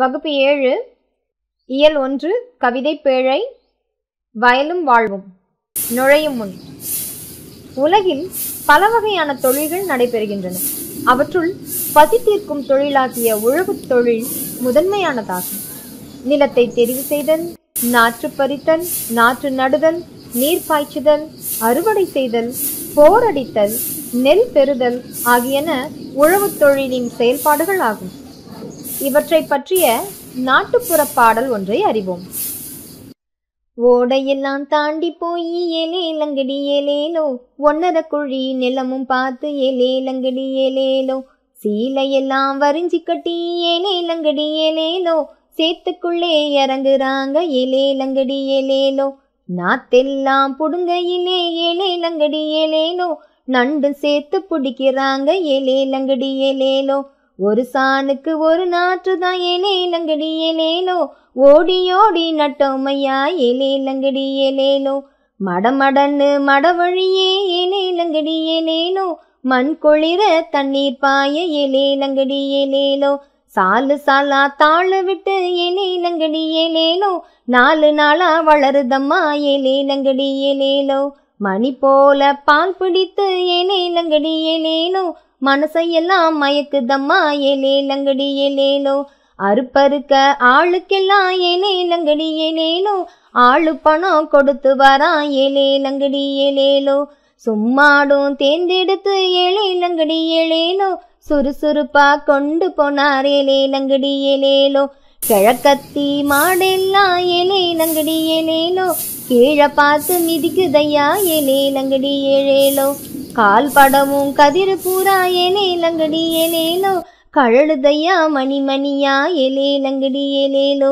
வகுப்பு ஏழு இயல் ஒன்று கவிதை பேழை வயலும் வாழ்வும் நுழையும் முன் உலகில் பல வகையான தொழில்கள் நடைபெறுகின்றன அவற்றுள் பசி தீர்க்கும் தொழிலாகிய உழவு தொழில் முதன்மையானதாகும் நிலத்தை தெரிவு செய்தல் நாற்று பறித்தல் நாற்று நடுதல் நீர் பாய்ச்சுதல் அறுவடை செய்தல் போரடித்தல் நெல் பெறுதல் ஆகியன உழவு தொழிலின் செயல்பாடுகள் ஆகும் இவற்றை பற்றிய நாட்டுப்புற பாடல் ஒன்றை அறிவோம் ஓடையெல்லாம் தாண்டி போய் ஏலே லங்கடி ஏலேலோ ஒன்னர குழி நிலமும் பார்த்து ஏலே லங்கடி ஏலேலோ சீலையெல்லாம் வரிஞ்சி கட்டி ஏலே லங்கடி ஏலேலோ சேத்துக்குள்ளே இறங்குறாங்க ஏலே லங்கடி ஏலேலோ நாத்தெல்லாம் புடுங்க இலே ஏலே லங்கடி ஏலேலோ நண்டு சேர்த்து பிடிக்கிறாங்க ஏலே லங்கடி ஏலேலோ ஒரு சாணுக்கு ஒரு நாற்று தான் ஏலே லங்கடி ஏலேலோ ஓடி ஓடி நட்டோம் ஏலே லங்கடி ஏலேலோ மடமடன்னு மடவழியே ஏலே லங்கடி ஏலேலோ மண் கொளிர தண்ணீர் பாய ஏலே லங்கடி ஏலேலோ சாலு சாலா தாழு விட்டு ஏலே லங்கடி ஏலேலோ நாலு நாளா வளருதம்மா ஏலே லங்கடி ஏலேலோ மணி போல பால் பிடித்து ஏலே லங்கடி ஏலேலோ மனசையெல்லாம் மயக்குதம்மா ஏலே லங்கடி ஏலேலோ அறுப்பறுக்க ஆளுக்கெல்லாம் ஏலே லங்கடி ஏலேலோ ஆளு பணம் கொடுத்து வரான் ஏலே லங்கடி ஏலேலோ சும்மாடும் தேர்ந்தெடுத்து ஏழை லங்கடி ஏழேலோ சுறுசுறுப்பா கொண்டு போனார் ஏலே லங்கடி ஏலேலோ கிழக்கத்தி மாடெல்லாம் ஏலே லங்கடி ஏலேலோ கீழே பார்த்து மிதிக்குதையா ஏலே லங்கடி ஏழேலோ கால் படமும் கதிர் கூறாயேலே லங்கடி ஏலேலோ கழழுதையா மணிமணியா ஏலே லங்கடி ஏலேலோ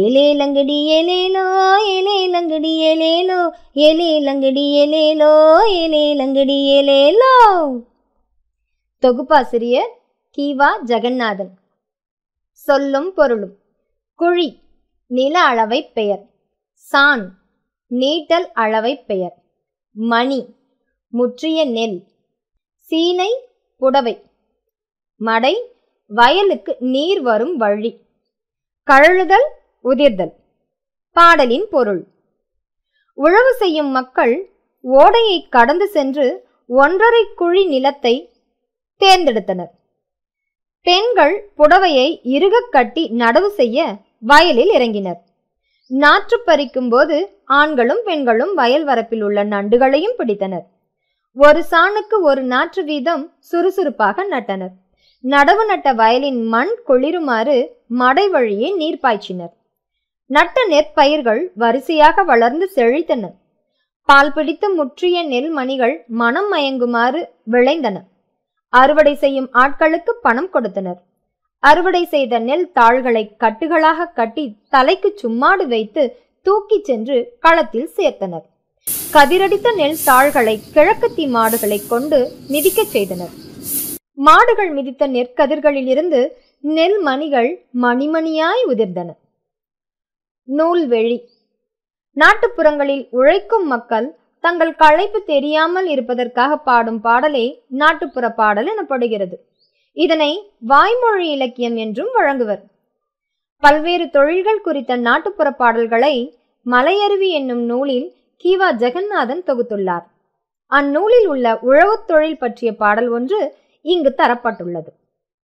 ஏலே லங்கடி ஏலேலோ ஏலே லங்கடி ஏலேலோ ஏலே லங்கடி ஏலேலோ ஏலே லங்கடி ஏலேலோ தொகுப்பாசிரியர் கீவா ஜெகநாதன் சொல்லும் பொருளும் குழி நில அளவை பெயர் சான் நீட்டல் அளவை பெயர் மணி முற்றிய நெல் சீனை புடவை மடை வயலுக்கு நீர் வரும் வழி கழுழுதல் உதிர்தல் பாடலின் பொருள் உழவு செய்யும் மக்கள் ஓடையை கடந்து சென்று ஒன்றரை குழி நிலத்தை தேர்ந்தெடுத்தனர் பெண்கள் புடவையை இறுகக் கட்டி நடவு செய்ய வயலில் இறங்கினர் நாற்று பறிக்கும் போது ஆண்களும் பெண்களும் வயல் வரப்பில் உள்ள நண்டுகளையும் பிடித்தனர் ஒரு சாணுக்கு ஒரு நாற்று வீதம் சுறுசுறுப்பாக நட்டனர் நடவு நட்ட வயலின் மண் கொளிருமாறு மடை வழியே நீர் பாய்ச்சினர் நட்ட நெற்பயிர்கள் வரிசையாக வளர்ந்து செழித்தன பால் பிடித்து முற்றிய நெல் மணிகள் மனம் மயங்குமாறு விளைந்தன அறுவடை செய்யும் ஆட்களுக்கு பணம் கொடுத்தனர் அறுவடை செய்த நெல் தாள்களை கட்டுகளாக கட்டி தலைக்கு சும்மாடு வைத்து தூக்கிச் சென்று களத்தில் சேர்த்தனர் கதிரடித்த நெல் தாள்களை கிழக்கத்தி மாடுகளை கொண்டு மிதிக்கச் செய்தனர் மாடுகள் மிதித்த நெற்கதிர்களில் இருந்து நெல் மணிகள் மணிமணியாய் உதிர்ந்தன நூல்வெளி நாட்டுப்புறங்களில் உழைக்கும் மக்கள் தங்கள் களைப்பு தெரியாமல் இருப்பதற்காக பாடும் பாடலே நாட்டுப்புற பாடல் எனப்படுகிறது இதனை வாய்மொழி இலக்கியம் என்றும் வழங்குவர் பல்வேறு தொழில்கள் குறித்த நாட்டுப்புற பாடல்களை மலையருவி என்னும் நூலில் கீவா ஜெகநாதன் தொகுத்துள்ளார் அந்நூலில் உள்ள உழவுத் தொழில் பற்றிய பாடல் ஒன்று இங்கு தரப்பட்டுள்ளது